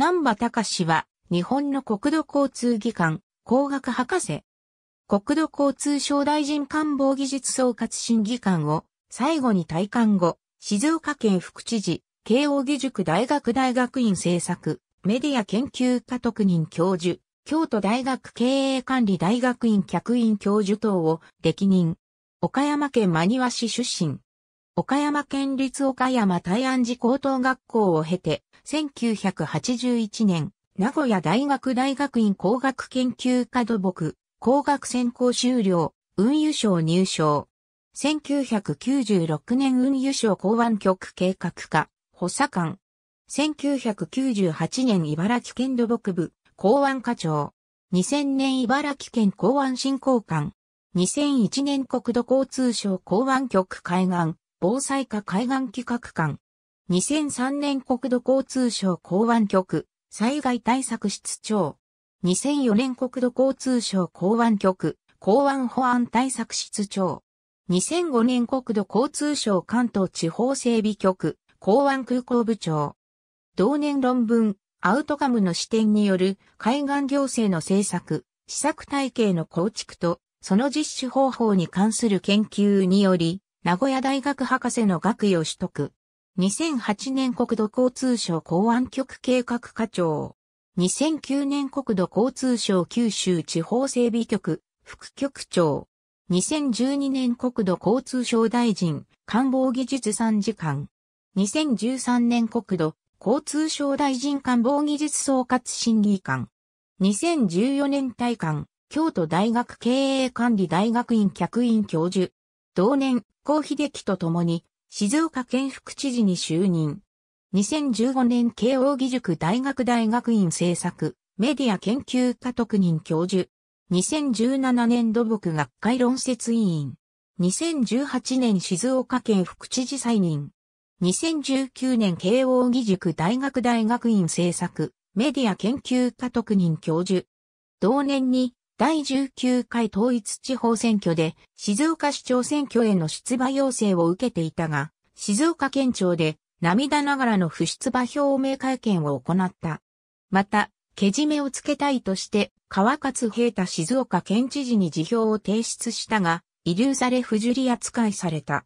南波隆は、日本の国土交通技官、工学博士。国土交通省大臣官房技術総括審議官を、最後に退官後、静岡県副知事、慶應義塾大学大学院政策、メディア研究科特任教授、京都大学経営管理大学院客員教授等を歴任。岡山県真庭市出身。岡山県立岡山大安寺高等学校を経て、1981年、名古屋大学大学院工学研究科土木、工学専攻修了、運輸省入省。1996年運輸省港湾局計画課、補佐官。1998年茨城県土木部、港湾課長。2000年茨城県港湾振興官。2001年国土交通省港湾局海岸、防災課海岸企画館。2003年国土交通省港湾局、災害対策室長。2004年国土交通省港湾局、港湾保安対策室長。2005年国土交通省関東地方整備局、港湾空港部長。同年論文、アウトカムの視点による海岸行政の政策、施策体系の構築と、その実施方法に関する研究により、名古屋大学博士の学位を取得。2008年国土交通省公安局計画課長。2009年国土交通省九州地方整備局、副局長。2012年国土交通省大臣、官房技術参事官。2013年国土交通省大臣官房技術総括審議官。2014年大官、京都大学経営管理大学院客員教授。同年、高秀樹と共に、静岡県副知事に就任。2015年慶應義塾大学大学院政策、メディア研究科特任教授。2017年土木学会論説委員。2018年静岡県副知事再任。2019年慶應義塾大学大学院政策、メディア研究科特任教授。同年に第19回統一地方選挙で静岡市長選挙への出馬要請を受けていたが、静岡県庁で涙ながらの不出馬表明会見を行った。また、けじめをつけたいとして、川勝平太静岡県知事に辞表を提出したが、遺留され不受理扱いされた。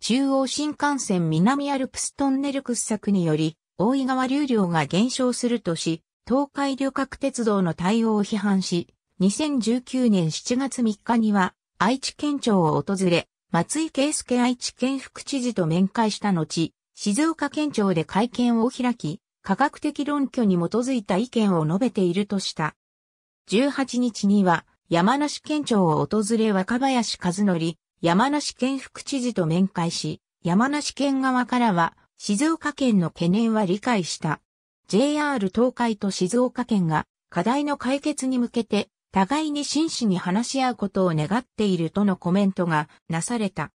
中央新幹線南アルプストンネル掘削により、大井川流量が減少するとし、東海旅客鉄道の対応を批判し、2019年7月3日には愛知県庁を訪れ、松井圭介愛知県副知事と面会した後、静岡県庁で会見を開き、科学的論拠に基づいた意見を述べているとした。18日には山梨県庁を訪れ若林和則、山梨県副知事と面会し、山梨県側からは静岡県の懸念は理解した。JR 東海と静岡県が課題の解決に向けて互いに真摯に話し合うことを願っているとのコメントがなされた。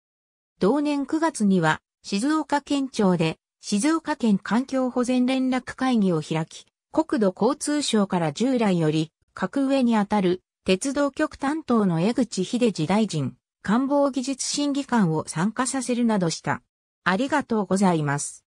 同年9月には、静岡県庁で、静岡県環境保全連絡会議を開き、国土交通省から従来より、格上にあたる、鉄道局担当の江口秀治大臣、官房技術審議官を参加させるなどした。ありがとうございます。